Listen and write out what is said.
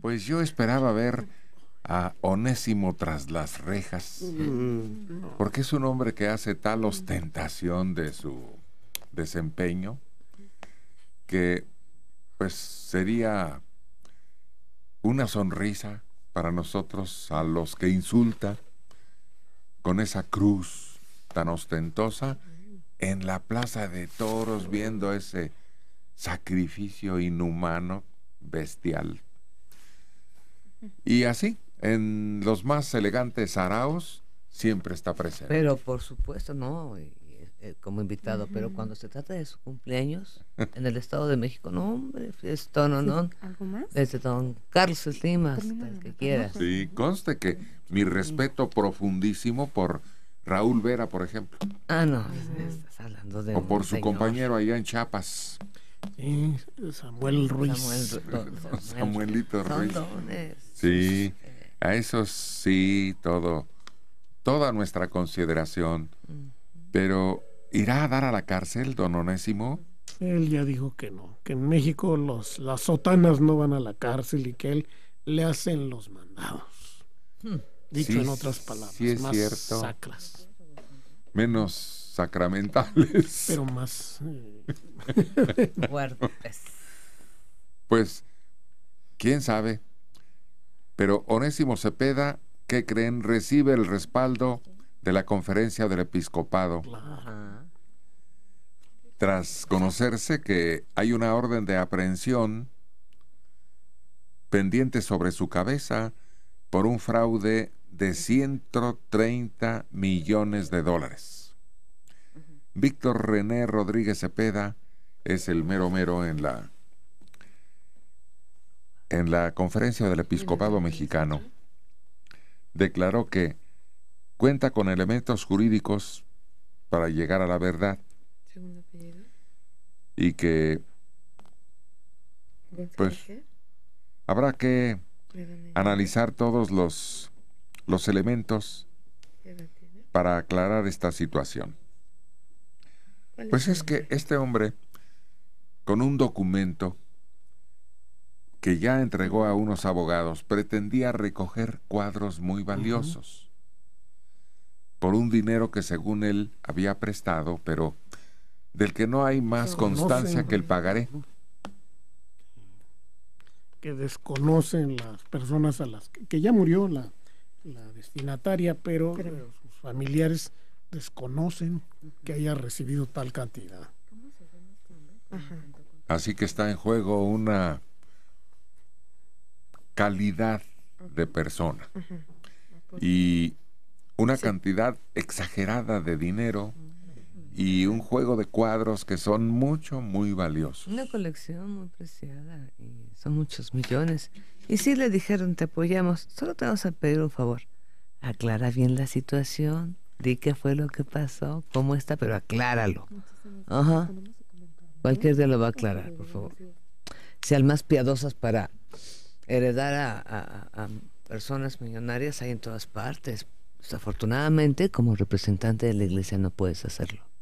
Pues yo esperaba ver a Onésimo tras las rejas, mm. porque es un hombre que hace tal ostentación de su desempeño que pues sería una sonrisa para nosotros a los que insulta con esa cruz tan ostentosa en la plaza de toros viendo ese sacrificio inhumano, bestial. Y así, en los más elegantes araos, siempre está presente. Pero por supuesto, no, eh, como invitado, pero cuando se trata de su cumpleaños en el Estado de México, no, hombre, es ¿no? ¿Algo más? Desde don Carlos Estimas, hasta el que quieras. Sí, conste que mi respeto profundísimo por Raúl Vera, por ejemplo. Ah, no, estás hablando de. O por su compañero allá en Chiapas. Samuel Ruiz. Samuelito Ruiz. Sí, a eso sí, todo, toda nuestra consideración. Pero, ¿irá a dar a la cárcel, don Onésimo? Él ya dijo que no, que en México los, las sotanas no van a la cárcel y que él le hacen los mandados. Hmm. Dicho en otras palabras, más sacras. Menos sacramentales. Pero más eh, fuertes. pues, quién sabe. Pero Onésimo Cepeda, ¿qué creen? Recibe el respaldo de la conferencia del episcopado. Tras conocerse que hay una orden de aprehensión pendiente sobre su cabeza por un fraude de 130 millones de dólares. Víctor René Rodríguez Cepeda es el mero mero en la en la conferencia del episcopado mexicano. Declaró que cuenta con elementos jurídicos para llegar a la verdad y que pues habrá que analizar todos los los elementos para aclarar esta situación pues es que este hombre, con un documento que ya entregó a unos abogados, pretendía recoger cuadros muy valiosos por un dinero que según él había prestado, pero del que no hay más constancia que el pagaré. Que desconocen las personas a las que, ya murió la, destinataria, pero sus familiares desconocen que haya recibido tal cantidad. Así que está en juego una calidad de persona y una cantidad exagerada de dinero y un juego de cuadros que son mucho, muy valiosos. Una colección muy preciada y son muchos millones. Y si le dijeron, te apoyamos, solo te vamos a pedir un favor. Aclara bien la situación, di qué fue lo que pasó, cómo está, pero acláralo. Ajá. Cualquier día lo va a aclarar, por favor. Sean más piadosas para heredar a, a personas millonarias hay en todas partes. Desafortunadamente, como representante de la iglesia no puedes hacerlo.